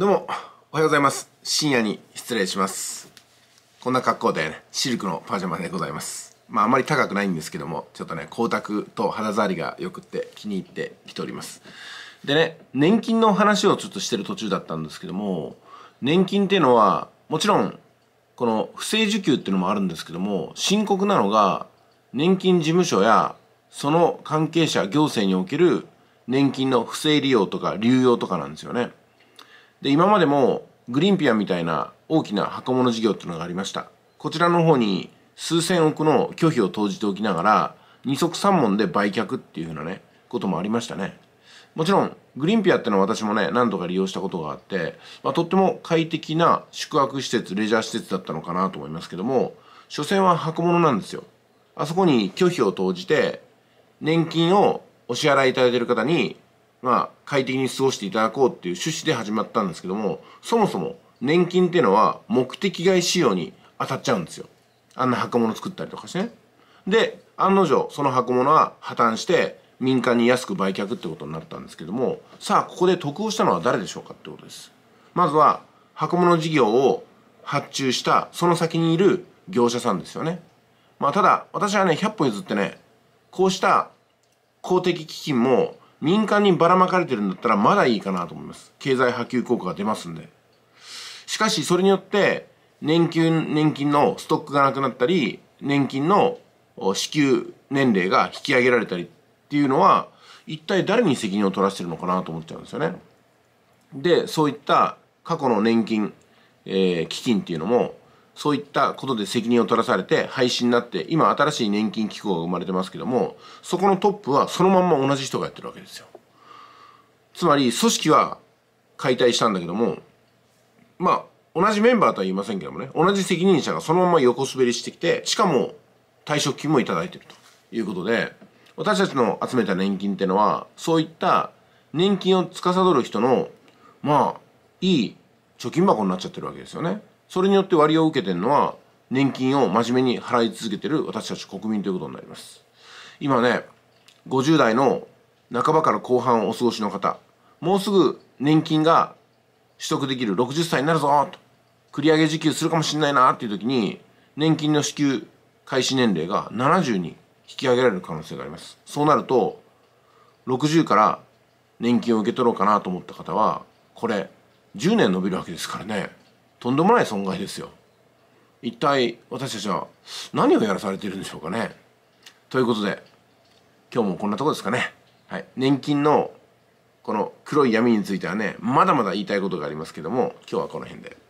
どうも、おはようございます。深夜に失礼します。こんな格好で、ね、シルクのパジャマでございます。まああまり高くないんですけども、ちょっとね、光沢と肌触りが良くって気に入ってきております。でね、年金の話をちょっとしてる途中だったんですけども、年金っていうのは、もちろん、この不正受給っていうのもあるんですけども、深刻なのが、年金事務所やその関係者行政における年金の不正利用とか流用とかなんですよねで今までもグリンピアみたいな大きな箱物事業っていうのがありましたこちらの方に数千億の拒否を投じておきながら二足三門で売却っていうふうなねこともありましたねもちろんグリンピアってのは私もね何度か利用したことがあって、まあ、とっても快適な宿泊施設レジャー施設だったのかなと思いますけども所詮は箱物なんですよあそこに拒否を投じて年金をお支払いいただいている方にまあ、快適に過ごしていただこうっていう趣旨で始まったんですけども、そもそも年金っていうのは目的外仕様に当たっちゃうんですよ。あんな箱物作ったりとかしてね。で、案の定、その箱物は破綻して、民間に安く売却ってことになったんですけども、さあ、ここで得をしたのは誰でしょうかってことです。まずは、箱物事業を発注した、その先にいる業者さんですよね。まあ、ただ、私はね、100歩譲ってね、こうした公的基金も民間にばらまかれてるんだったらまだいいかなと思います。経済波及効果が出ますんで。しかし、それによって、年金、年金のストックがなくなったり、年金の支給年齢が引き上げられたりっていうのは、一体誰に責任を取らせてるのかなと思っちゃうんですよね。で、そういった過去の年金、えー、基金っていうのも、そういったことで責任を取らされて廃止になって今新しい年金機構が生まれてますけどもそこのトップはそのまんま同じ人がやってるわけですよつまり組織は解体したんだけどもまあ同じメンバーとは言いませんけどもね同じ責任者がそのまま横滑りしてきてしかも退職金も頂いてるということで私たちの集めた年金ってのはそういった年金を司る人のまあいい貯金箱になっちゃってるわけですよねそれによって割を受けてるのは年金を真面目に払い続けてる私たち国民ということになります今ね50代の半ばから後半をお過ごしの方もうすぐ年金が取得できる60歳になるぞと繰り上げ時給するかもしんないなっていう時に年金の支給開始年齢が70に引き上げられる可能性がありますそうなると60から年金を受け取ろうかなと思った方はこれ10年伸びるわけですからねとんでもない損害ですよ一体私たちは何をやらされているんでしょうかねということで今日もこんなとこですかね、はい、年金のこの黒い闇についてはねまだまだ言いたいことがありますけども今日はこの辺で。